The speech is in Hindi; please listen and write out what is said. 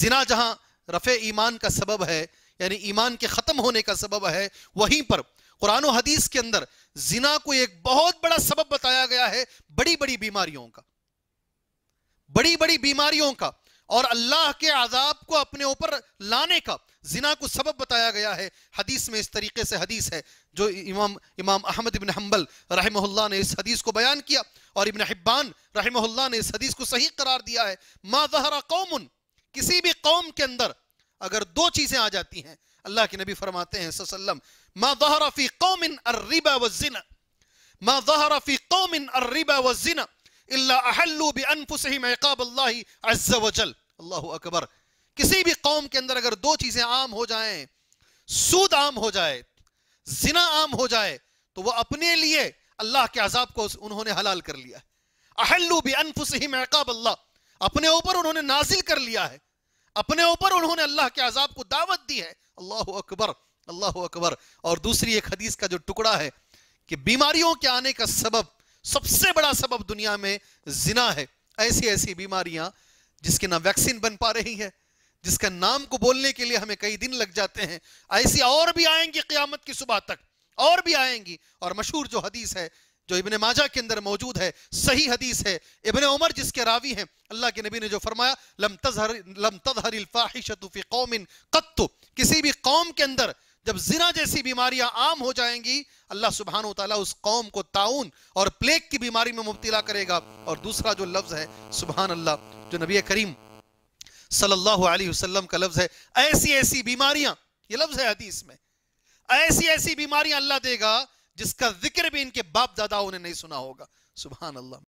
जिना जहां रफ़े ईमान का सबब है यानी ईमान के ख़त्म होने का सबब है वहीं पर कुरान हदीस के अंदर जिना को एक बहुत बड़ा सबब बताया गया है बड़ी बड़ी बीमारियों का बड़ी बड़ी बीमारियों का और अल्लाह के आजाब को अपने ऊपर लाने का जिना को सबब बताया गया है हदीस में इस तरीके से हदीस है जो इमाम इमाम अहमद इबन हम्बल रहमहुल्ला ने इस हदीस को बयान किया और इबन हिब्बान रहमहुल्ला ने इस हदीस को सही करार दिया है मा जहरा कौमन किसी भी कौम के अंदर अगर दो चीजें आ जाती हैं अल्लाह के नबी फरमाते हैं सल्लम मा दहराफी कौम इन अर्रिबा मा दहराफी कौम इन अर्रिबा अकबर किसी भी कौम के अंदर अगर दो चीजें आम हो जाएं सूद आम हो जाए जिना आम हो जाए तो वह अपने लिए अल्लाह के अजाब को उन्होंने हलाल कर लिया अहल्लू भी अनफुसहिम महकाब अल्लाह अपने ऊपर उन्होंने नाजिल कर लिया है अपने ऊपर उन्होंने अल्लाह के अजाब को दावत दी है अल्लाह अकबर अल्लाह अकबर और दूसरी एक हदीस का जो टुकड़ा है कि बीमारियों के आने का सबब सबसे बड़ा सबब दुनिया में जिना है ऐसी ऐसी बीमारियां जिसके ना वैक्सीन बन पा रही है जिसका नाम को बोलने के लिए हमें कई दिन लग जाते हैं ऐसी और भी आएंगी क्यामत की सुबह तक और भी आएंगी और मशहूर जो हदीस है जो इबन माजा के अंदर मौजूद है सही हदीस है इबन उमर जिसके रावी हैं अल्लाह के नबी ने जो फरमाया लम तजहर लम तजहरफ़ाहिशतफ़ी कौमिन कत्तु किसी भी कौम के अंदर जब जिना जैसी बीमारियां आम हो जाएंगी अल्लाह सुबहान तला उस कौम को ताउन और प्लेग की बीमारी में मुबतला करेगा और दूसरा जो लफ्ज़ है सुबहान अल्लाह जो नबी करीम सल्लल्लाहु अलैहि वसल्लम का लफ्ज़ है ऐसी ऐसी बीमारियां ये लफ्ज़ है हदीस में ऐसी ऐसी बीमारियां अल्लाह देगा जिसका जिक्र भी इनके बाप दादाओं ने नहीं सुना होगा सुबह अल्लाह